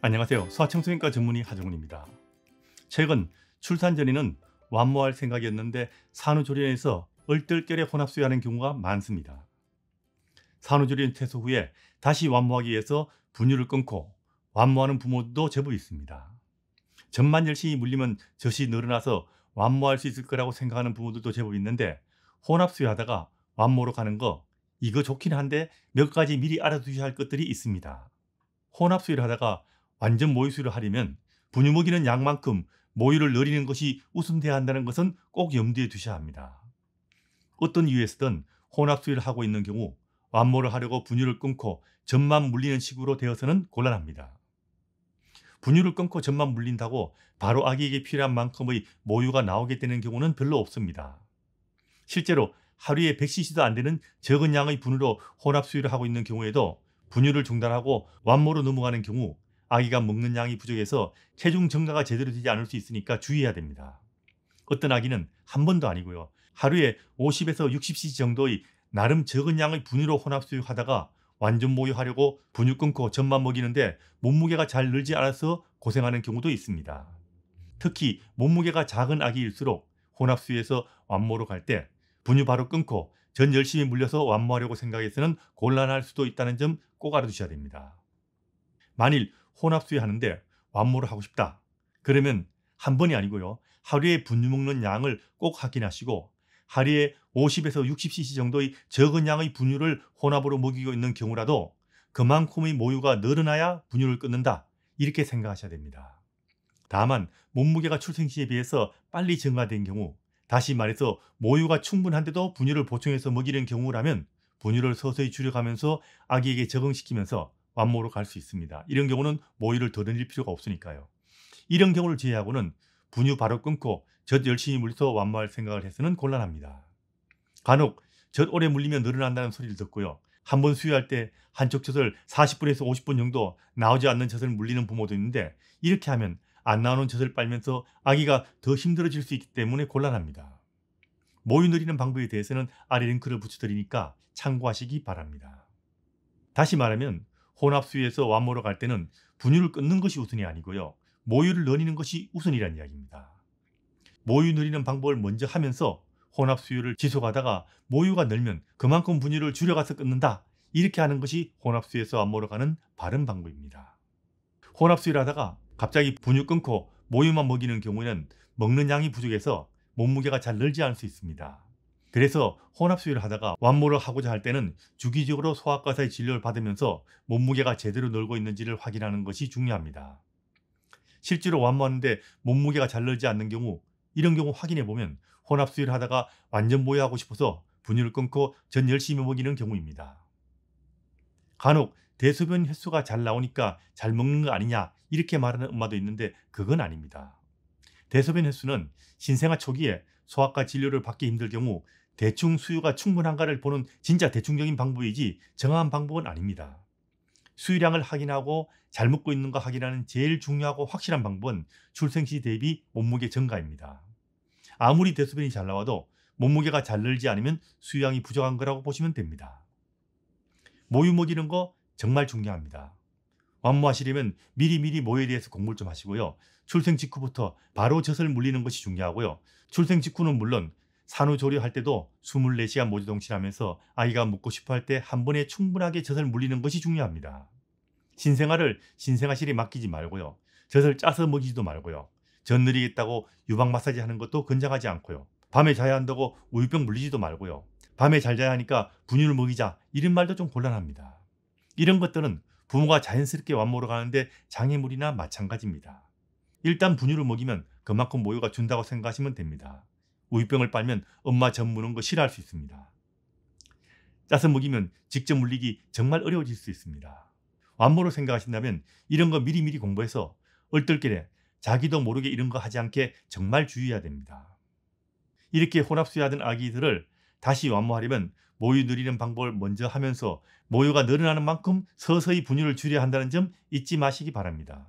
안녕하세요. 소아청소년과 전문의 하정훈입니다. 최근 출산 전에는 완모할 생각이었는데 산후조리원에서 얼떨결에 혼합수유하는 경우가 많습니다. 산후조리원 퇴소 후에 다시 완모하기 위해서 분유를 끊고 완모하는 부모도 제법 있습니다. 전만 열심히 물리면 젖이 늘어나서 완모할 수 있을 거라고 생각하는 부모들도 제법 있는데 혼합수유하다가 완모로 가는 거 이거 좋긴 한데 몇 가지 미리 알아두셔야 할 것들이 있습니다. 혼합수유를 하다가 완전 모유수를 유 하려면 분유 먹이는 양만큼 모유를 늘리는 것이 우선돼야 한다는 것은 꼭 염두에 두셔야 합니다. 어떤 이유에서든 혼합수유를 하고 있는 경우 완모를 하려고 분유를 끊고 점만 물리는 식으로 되어서는 곤란합니다. 분유를 끊고 점만 물린다고 바로 아기에게 필요한 만큼의 모유가 나오게 되는 경우는 별로 없습니다. 실제로 하루에 100cc도 안 되는 적은 양의 분유로 혼합 수유를 하고 있는 경우에도 분유를 중단하고 완모로 넘어가는 경우 아기가 먹는 양이 부족해서 체중 증가가 제대로 되지 않을 수 있으니까 주의해야 됩니다. 어떤 아기는 한 번도 아니고요. 하루에 50에서 60cc 정도의 나름 적은 양의 분유로 혼합 수육하다가 완전 모유하려고 분유 끊고 젖만 먹이는데 몸무게가 잘 늘지 않아서 고생하는 경우도 있습니다. 특히 몸무게가 작은 아기일수록 혼합수에서 완모로 갈 때 분유 바로 끊고 전 열심히 물려서 완모하려고 생각해서는 곤란할 수도 있다는 점 꼭 알아두셔야 됩니다. 만일 혼합수유하는데 완모를 하고 싶다. 그러면 한 번이 아니고요. 하루에 분유 먹는 양을 꼭 확인하시고 하루에 50에서 60cc 정도의 적은 양의 분유를 혼합으로 먹이고 있는 경우라도 그만큼의 모유가 늘어나야 분유를 끊는다. 이렇게 생각하셔야 됩니다. 다만 몸무게가 출생 시에 비해서 빨리 증가된 경우 다시 말해서 모유가 충분한데도 분유를 보충해서 먹이는 경우라면 분유를 서서히 줄여가면서 아기에게 적응시키면서 완모로 갈 수 있습니다. 이런 경우는 모유를 더 늘릴 필요가 없으니까요. 이런 경우를 제외하고는 분유 바로 끊고 젖 열심히 물려서 완모할 생각을 해서는 곤란합니다. 간혹 젖 오래 물리면 늘어난다는 소리를 듣고요. 한 번 수유할 때 한쪽 젖을 40분에서 50분 정도 나오지 않는 젖을 물리는 부모도 있는데 이렇게 하면 안 나오는 젖을 빨면서 아기가 더 힘들어질 수 있기 때문에 곤란합니다. 모유 늘리는 방법에 대해서는 아래 링크를 붙여드리니까 참고하시기 바랍니다. 다시 말하면 혼합수에서 유 완모로 갈 때는 분유를 끊는 것이 우선이 아니고요. 모유를 리는 것이 우선이란 이야기입니다. 모유 늘리는 방법을 먼저 하면서 혼합 수유를 지속하다가 모유가 늘면 그만큼 분유를 줄여가서 끊는다. 이렇게 하는 것이 혼합 수유에서 안모로 가는 바른 방법입니다. 혼합 수유를 하다가 갑자기 분유 끊고 모유만 먹이는 경우에는 먹는 양이 부족해서 몸무게가 잘 늘지 않을 수 있습니다. 그래서 혼합수유를 하다가 완모를 하고자 할 때는 주기적으로 소아과사의 진료를 받으면서 몸무게가 제대로 늘고 있는지를 확인하는 것이 중요합니다. 실제로 완모하는데 몸무게가 잘 늘지 않는 경우 이런 경우 확인해 보면 혼합수유를 하다가 완전 보유하고 싶어서 분유를 끊고 전 열심히 먹이는 경우입니다. 간혹 대소변 횟수가 잘 나오니까 잘 먹는 거 아니냐 이렇게 말하는 엄마도 있는데 그건 아닙니다. 대소변 횟수는 신생아 초기에 소아과 진료를 받기 힘들 경우 대충 수유가 충분한가를 보는 진짜 대충적인 방법이지 정한 방법은 아닙니다. 수유량을 확인하고 잘 먹고 있는가 확인하는 제일 중요하고 확실한 방법은 출생시 대비 몸무게 증가입니다. 아무리 대소변이 잘 나와도 몸무게가 잘 늘지 않으면 수유량이 부족한 거라고 보시면 됩니다. 모유 먹이는 거 정말 중요합니다. 업무하시려면 미리미리 모에 대해서 공부를 좀 하시고요. 출생 직후부터 바로 젖을 물리는 것이 중요하고요. 출생 직후는 물론 산후조리할 때도 24시간 모조동치하면서 아이가 묻고 싶어 할때 한 번에 충분하게 젖을 물리는 것이 중요합니다. 신생아를 신생아실에 맡기지 말고요. 젖을 짜서 먹이지도 말고요. 젖 느리겠다고 유방 마사지 하는 것도 건장하지 않고요. 밤에 자야 한다고 우유병 물리지도 말고요. 밤에 잘 자야 하니까 분유를 먹이자 이런 말도 좀 곤란합니다. 이런 것들은 부모가 자연스럽게 완모로 가는데 장애물이나 마찬가지입니다. 일단 분유를 먹이면 그만큼 모유가 준다고 생각하시면 됩니다. 우유병을 빨면 엄마 전 무는 거 싫어할 수 있습니다. 짜서 먹이면 직접 물리기 정말 어려워질 수 있습니다. 완모로 생각하신다면 이런 거 미리미리 공부해서 얼떨결에 자기도 모르게 이런 거 하지 않게 정말 주의해야 됩니다. 이렇게 혼합수유하던 아기들을 다시 완모하려면 모유 늘리는 방법을 먼저 하면서 모유가 늘어나는 만큼 서서히 분유를 줄여야 한다는 점 잊지 마시기 바랍니다.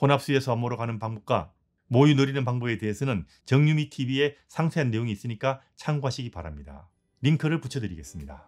혼합수에서 암모로 가는 방법과 모유 늘리는 방법에 대해서는 정유미 TV에 상세한 내용이 있으니까 참고하시기 바랍니다. 링크를 붙여드리겠습니다.